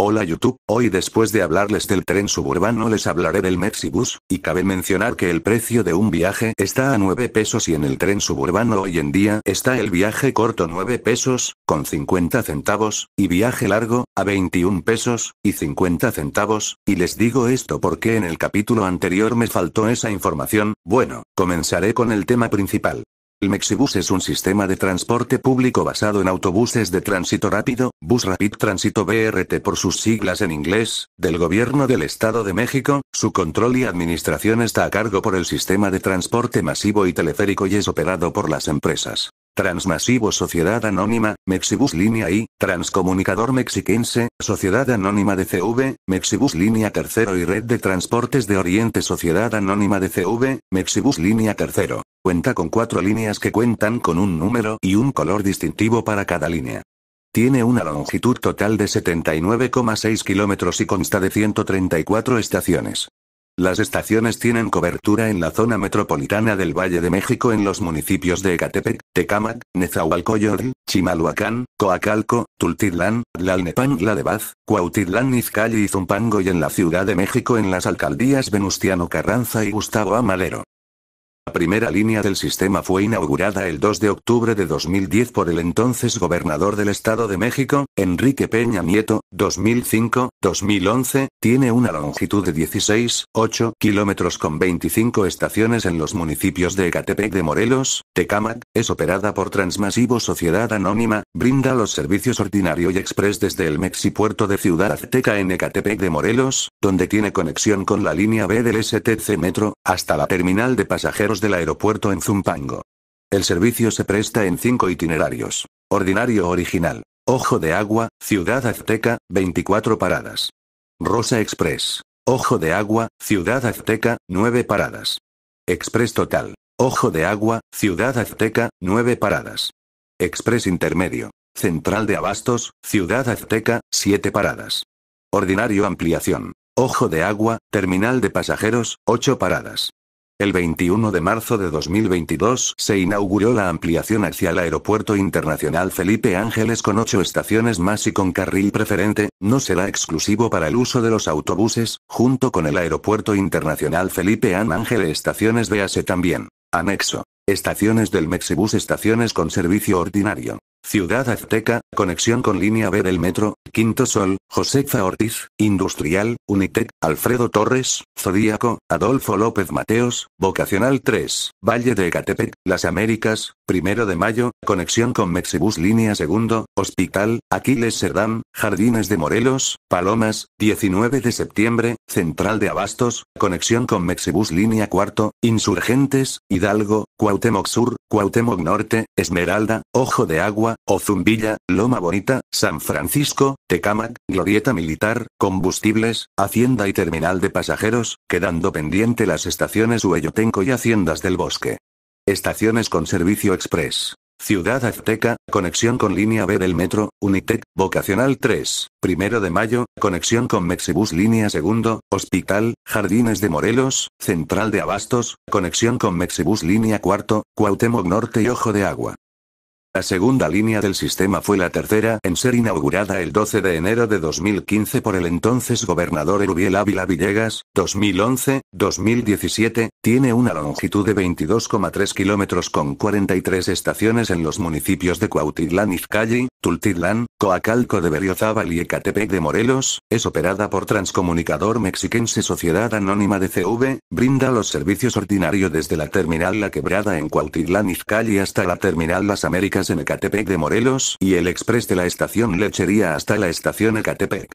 Hola YouTube, hoy después de hablarles del tren suburbano les hablaré del Mexibus, y cabe mencionar que el precio de un viaje está a 9 pesos y en el tren suburbano hoy en día está el viaje corto 9 pesos, con 50 centavos, y viaje largo, a 21 pesos, y 50 centavos, y les digo esto porque en el capítulo anterior me faltó esa información, bueno, comenzaré con el tema principal. El Mexibus es un sistema de transporte público basado en autobuses de tránsito rápido, Bus Rapid Tránsito BRT por sus siglas en inglés, del gobierno del Estado de México, su control y administración está a cargo por el sistema de transporte masivo y teleférico y es operado por las empresas Transmasivo Sociedad Anónima, Mexibus Línea I, Transcomunicador Mexiquense, Sociedad Anónima de CV, Mexibus Línea Tercero y Red de Transportes de Oriente Sociedad Anónima de CV, Mexibus Línea Tercero. Cuenta con cuatro líneas que cuentan con un número y un color distintivo para cada línea. Tiene una longitud total de 79,6 kilómetros y consta de 134 estaciones. Las estaciones tienen cobertura en la zona metropolitana del Valle de México en los municipios de Ecatepec, Tecamac, Nezahualcóyotl, Chimalhuacán, Coacalco, Tultitlán, Tlalnepantla La de Baz, Cuautitlán Izcalli y Zumpango y en la Ciudad de México en las alcaldías Venustiano Carranza y Gustavo A. Madero. La primera línea del sistema fue inaugurada el 2 de octubre de 2010 por el entonces gobernador del Estado de México, Enrique Peña Nieto, 2005-2011, tiene una longitud de 16,8 kilómetros con 25 estaciones en los municipios de Ecatepec de Morelos, Tecamac, es operada por Transmasivo Sociedad Anónima, brinda los servicios ordinario y express desde el Mexipuerto de Ciudad Azteca en Ecatepec de Morelos, donde tiene conexión con la línea B del STC Metro, hasta la terminal de pasajeros del aeropuerto en Zumpango. El servicio se presta en cinco itinerarios. Ordinario original. Ojo de agua, Ciudad Azteca, 24 paradas. Rosa Express. Ojo de agua, Ciudad Azteca, 9 paradas. Express Total. Ojo de agua, Ciudad Azteca, 9 paradas. Express Intermedio. Central de Abastos, Ciudad Azteca, 7 paradas. Ordinario Ampliación. Ojo de agua, Terminal de Pasajeros, 8 paradas. El 21 de marzo de 2022 se inauguró la ampliación hacia el Aeropuerto Internacional Felipe Ángeles con ocho estaciones más y con carril preferente, no será exclusivo para el uso de los autobuses, junto con el Aeropuerto Internacional Felipe Ángeles estaciones de ASE también. Anexo. Estaciones del Mexibus Estaciones con servicio ordinario. Ciudad Azteca, conexión con línea B del metro, Quinto Sol, Josefa Ortiz, Industrial, Unitec, Alfredo Torres, Zodíaco, Adolfo López Mateos, Vocacional 3, Valle de Ecatepec, Las Américas, Primero de mayo, conexión con Mexibus Línea 2, Hospital, Aquiles Serdán, Jardines de Morelos, Palomas, 19 de septiembre, Central de Abastos, conexión con Mexibus Línea 4, Insurgentes, Hidalgo, Cuauhtémoc Sur, Cuauhtémoc Norte, Esmeralda, Ojo de Agua, Ozumbilla, Loma Bonita, San Francisco, Tecamac, Glorieta Militar, Combustibles, Hacienda y Terminal de Pasajeros, quedando pendiente las estaciones Huellotenco y Haciendas del Bosque. Estaciones con servicio express. Ciudad Azteca, conexión con línea B del metro, Unitec, Vocacional 3, Primero de Mayo, conexión con Mexibus línea segundo, Hospital, Jardines de Morelos, Central de Abastos, conexión con Mexibus línea cuarto, Cuauhtémoc Norte y Ojo de Agua. La segunda línea del sistema fue la tercera en ser inaugurada el 12 de enero de 2015 por el entonces gobernador Erubiel Ávila Villegas, 2011-2017, tiene una longitud de 22,3 kilómetros con 43 estaciones en los municipios de Cuautitlán Izcalli, Tultitlán, Coacalco de Beriozábal y Ecatepec de Morelos, es operada por Transcomunicador Mexiquense Sociedad Anónima de CV, brinda los servicios ordinarios desde la terminal La Quebrada en Cuautitlán Izcalli hasta la terminal Las Américas en Ecatepec de Morelos y el express de la estación Lechería hasta la estación Ecatepec.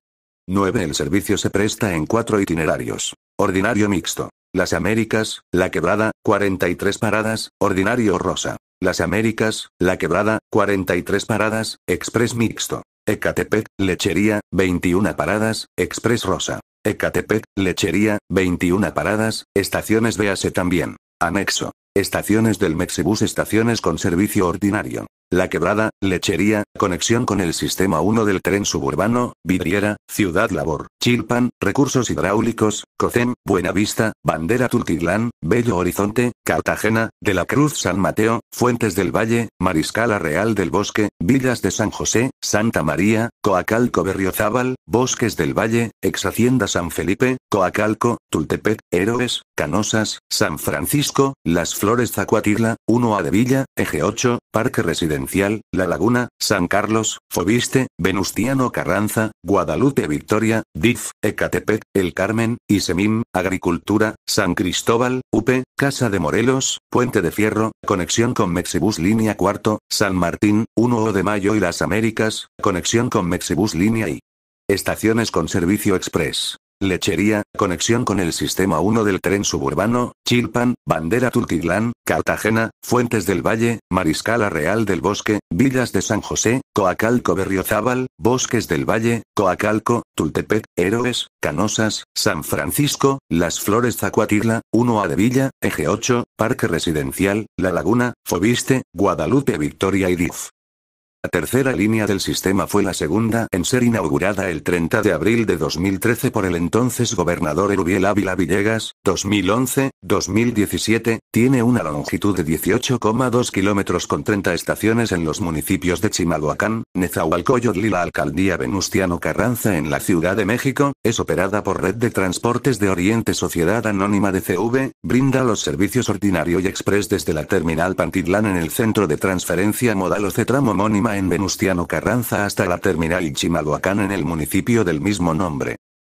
9. El servicio se presta en cuatro itinerarios. Ordinario mixto. Las Américas, La Quebrada, 43 paradas, Ordinario Rosa. Las Américas, La Quebrada, 43 paradas, Express Mixto. Ecatepec, Lechería, 21 paradas, Express Rosa. Ecatepec, Lechería, 21 paradas, estaciones Base también. Anexo. Estaciones del Mexibus, estaciones con servicio ordinario. La Quebrada, Lechería, conexión con el Sistema 1 del tren suburbano, Vidriera, Ciudad Labor, Chilpan, Recursos Hidráulicos, Cocem, Buenavista, Bandera Tultitlán, Bello Horizonte, Cartagena, De la Cruz San Mateo, Fuentes del Valle, Mariscala Real del Bosque, Villas de San José, Santa María, Coacalco Berriozábal, Bosques del Valle, Ex Hacienda San Felipe, Coacalco, Tultepec, Héroes, Canosas, San Francisco, Las Flores Zacuatirla, 1 a de Villa, Eje 8, Parque Residencial la Laguna, San Carlos, Fobiste, Venustiano Carranza, Guadalupe Victoria, DIF, Ecatepec, El Carmen, Isemim, Agricultura, San Cristóbal, UPE, Casa de Morelos, Puente de Fierro, conexión con Mexibus Línea Cuarto, San Martín, 1 de Mayo y Las Américas, conexión con Mexibus Línea I. Estaciones con servicio express. Lechería, conexión con el sistema 1 del tren suburbano, Chilpan, Bandera Tultitlán, Cartagena, Fuentes del Valle, Mariscala Real del Bosque, Villas de San José, Coacalco Berriozábal, Bosques del Valle, Coacalco, Tultepec, Héroes, Canosas, San Francisco, Las Flores Zacuatirla, 1A de Villa, Eje 8, Parque Residencial, La Laguna, Fobiste, Guadalupe Victoria y DIF. La tercera línea del sistema fue la segunda en ser inaugurada el 30 de abril de 2013 por el entonces gobernador Erubiel Ávila Villegas, 2011-2017, tiene una longitud de 18,2 kilómetros con 30 estaciones en los municipios de Chimalhuacán, Nezahualcóyotl y la alcaldía Venustiano Carranza en la Ciudad de México, es operada por Red de Transportes de Oriente Sociedad Anónima de CV, brinda los servicios ordinario y express desde la terminal Pantitlán en el centro de transferencia modal o homónima en Venustiano Carranza hasta la terminal Chimalhuacán en el municipio del mismo nombre.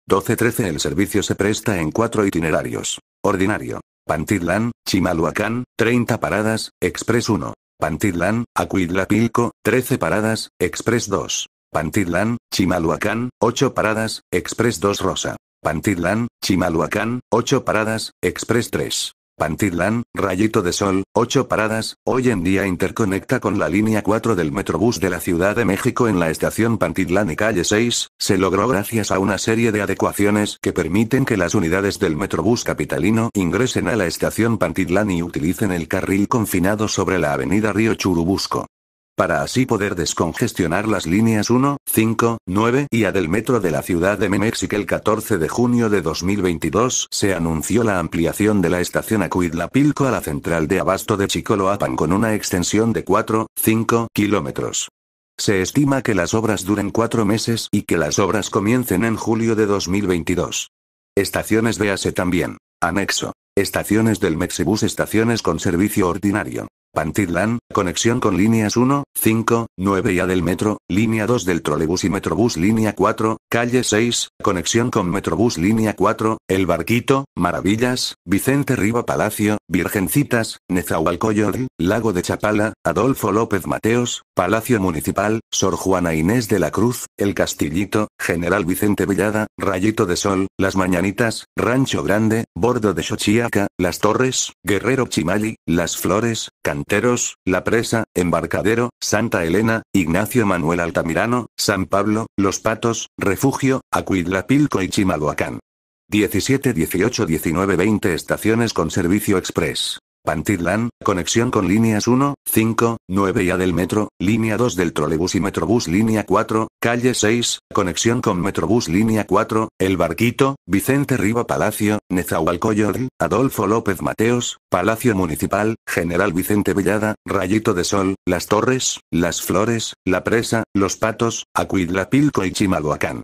12-13 El servicio se presta en cuatro itinerarios. Ordinario. Pantitlán, Chimalhuacán, 30 paradas, Express 1. Pantitlán, Acuidlapilco, 13 paradas, Express 2. Pantitlán, Chimalhuacán, 8 paradas, Express 2 Rosa. Pantitlán, Chimalhuacán, 8 paradas, Express 3. Pantitlán, Rayito de Sol, 8 paradas, hoy en día interconecta con la línea 4 del Metrobús de la Ciudad de México en la estación Pantitlán y calle 6, se logró gracias a una serie de adecuaciones que permiten que las unidades del Metrobús capitalino ingresen a la estación Pantitlán y utilicen el carril confinado sobre la avenida Río Churubusco para así poder descongestionar las líneas 1, 5, 9 y A del metro de la ciudad de Memexic. El 14 de junio de 2022 se anunció la ampliación de la estación Acuidlapilco a la central de abasto de Chicoloapan con una extensión de 4, 5 kilómetros. Se estima que las obras duren cuatro meses y que las obras comiencen en julio de 2022. Estaciones de e también. Anexo. Estaciones del Mexibus Estaciones con servicio ordinario. Pantitlán, conexión con líneas 1, 5, 9 y A del metro, línea 2 del trolebús y metrobús línea 4, calle 6, conexión con metrobús línea 4, El Barquito, Maravillas, Vicente Riva Palacio, Virgencitas, Nezahualcóyotl, Lago de Chapala, Adolfo López Mateos, Palacio Municipal, Sor Juana Inés de la Cruz, El Castillito, General Vicente Villada, Rayito de Sol, Las Mañanitas, Rancho Grande, Bordo de Xochiaca, Las Torres, Guerrero Chimali, Las Flores, Canteros, La Presa, Embarcadero, Santa Elena, Ignacio Manuel Altamirano, San Pablo, Los Patos, Refugio, Acuidlapilco y Chimalhuacán. 17, 18, 19, 20 estaciones con servicio express. Pantitlán, conexión con líneas 1, 5, 9 y A del metro, línea 2 del trolebús y metrobús línea 4, calle 6, conexión con metrobús línea 4, El Barquito, Vicente Riva Palacio, Nezahualcóyotl, Adolfo López Mateos, Palacio Municipal, General Vicente Vellada, Rayito de Sol, Las Torres, Las Flores, La Presa, Los Patos, Acuidlapilco y Chimalhuacán.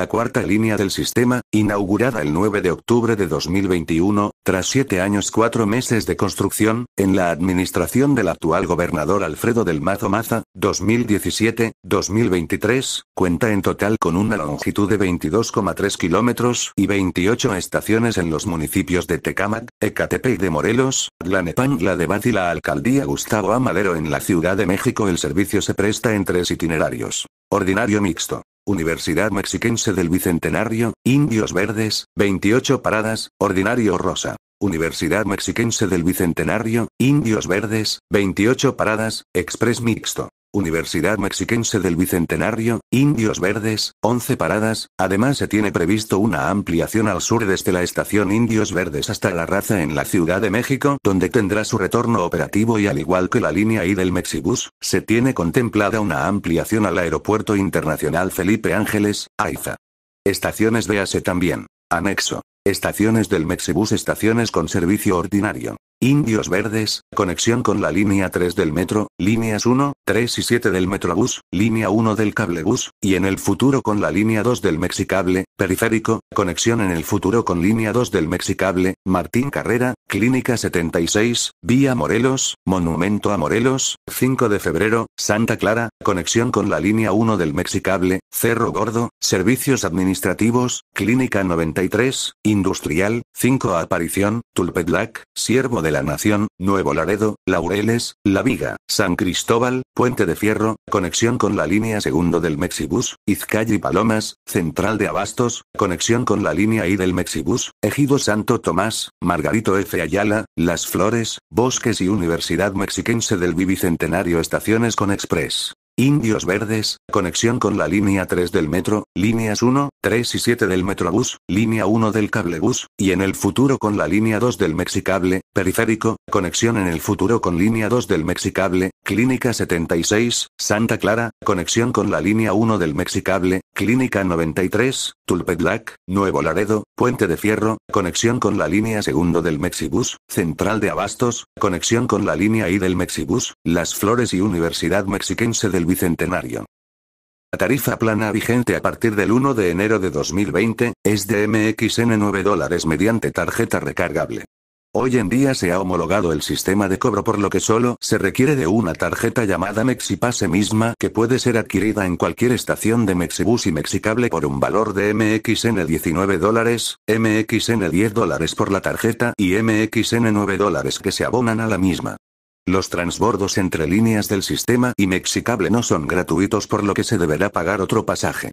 La cuarta línea del sistema, inaugurada el 9 de octubre de 2021, tras siete años cuatro meses de construcción, en la administración del actual gobernador Alfredo del Mazo Maza, 2017-2023, cuenta en total con una longitud de 22,3 kilómetros y 28 estaciones en los municipios de Tecámac, Ecatepec de Morelos, la de Baz y la alcaldía Gustavo Amadero en la Ciudad de México. El servicio se presta en tres itinerarios. Ordinario mixto. Universidad Mexiquense del Bicentenario, Indios Verdes, 28 paradas, Ordinario Rosa. Universidad Mexiquense del Bicentenario, Indios Verdes, 28 paradas, Express Mixto. Universidad Mexiquense del Bicentenario, Indios Verdes, 11 paradas, además se tiene previsto una ampliación al sur desde la estación Indios Verdes hasta la raza en la Ciudad de México, donde tendrá su retorno operativo y al igual que la línea I del Mexibus, se tiene contemplada una ampliación al Aeropuerto Internacional Felipe Ángeles, Aiza. Estaciones de ASE también. Anexo. Estaciones del Mexibus Estaciones con servicio ordinario. Indios Verdes, conexión con la línea 3 del metro, líneas 1, 3 y 7 del Metrobús, línea 1 del Cablebús, y en el futuro con la línea 2 del Mexicable, periférico, conexión en el futuro con línea 2 del Mexicable, Martín Carrera, Clínica 76, Vía Morelos, Monumento a Morelos, 5 de febrero, Santa Clara, conexión con la línea 1 del Mexicable, Cerro Gordo, Servicios Administrativos, Clínica 93, Industrial, 5 Aparición, Tulpetlac, Siervo de la Nación, Nuevo Laredo, Laureles, La Viga, San Cristóbal, Puente de Fierro, conexión con la línea segundo del Mexibus, Izcalli y Palomas, Central de Abastos, conexión con la línea I del Mexibus, Ejido Santo Tomás, Margarito F. Ayala, Las Flores, Bosques y Universidad Mexiquense del Bibicentenario Estaciones con Express. Indios Verdes, conexión con la línea 3 del metro, líneas 1, 3 y 7 del Metrobús, línea 1 del Cablebús, y en el futuro con la línea 2 del Mexicable, periférico, conexión en el futuro con línea 2 del Mexicable, Clínica 76, Santa Clara, conexión con la línea 1 del Mexicable, Clínica 93, Tulpetlac, Nuevo Laredo, Puente de Fierro, conexión con la línea 2 del Mexibus, Central de Abastos, conexión con la línea I del Mexibus, Las Flores y Universidad Mexiquense del bicentenario. La tarifa plana vigente a partir del 1 de enero de 2020, es de MXN 9 dólares mediante tarjeta recargable. Hoy en día se ha homologado el sistema de cobro por lo que solo se requiere de una tarjeta llamada Mexipase misma que puede ser adquirida en cualquier estación de Mexibus y Mexicable por un valor de MXN 19 dólares, MXN 10 dólares por la tarjeta y MXN 9 dólares que se abonan a la misma. Los transbordos entre líneas del sistema Mexicable no son gratuitos por lo que se deberá pagar otro pasaje.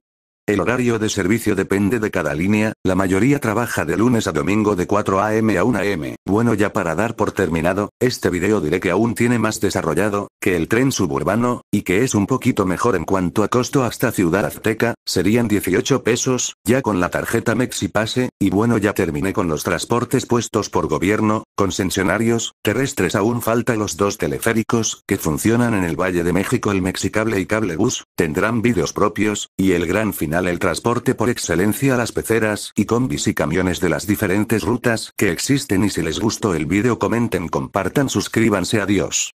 El horario de servicio depende de cada línea, la mayoría trabaja de lunes a domingo de 4 am a 1 am. Bueno ya para dar por terminado, este video diré que aún tiene más desarrollado, que el tren suburbano, y que es un poquito mejor en cuanto a costo hasta Ciudad Azteca, serían 18 pesos, ya con la tarjeta Mexipase, y bueno ya terminé con los transportes puestos por gobierno, concesionarios, terrestres aún falta los dos teleféricos, que funcionan en el Valle de México el Mexicable y Cablebus, tendrán vídeos propios, y el gran final el transporte por excelencia a las peceras, y combis y camiones de las diferentes rutas que existen y si les gustó el vídeo comenten compartan suscríbanse adiós.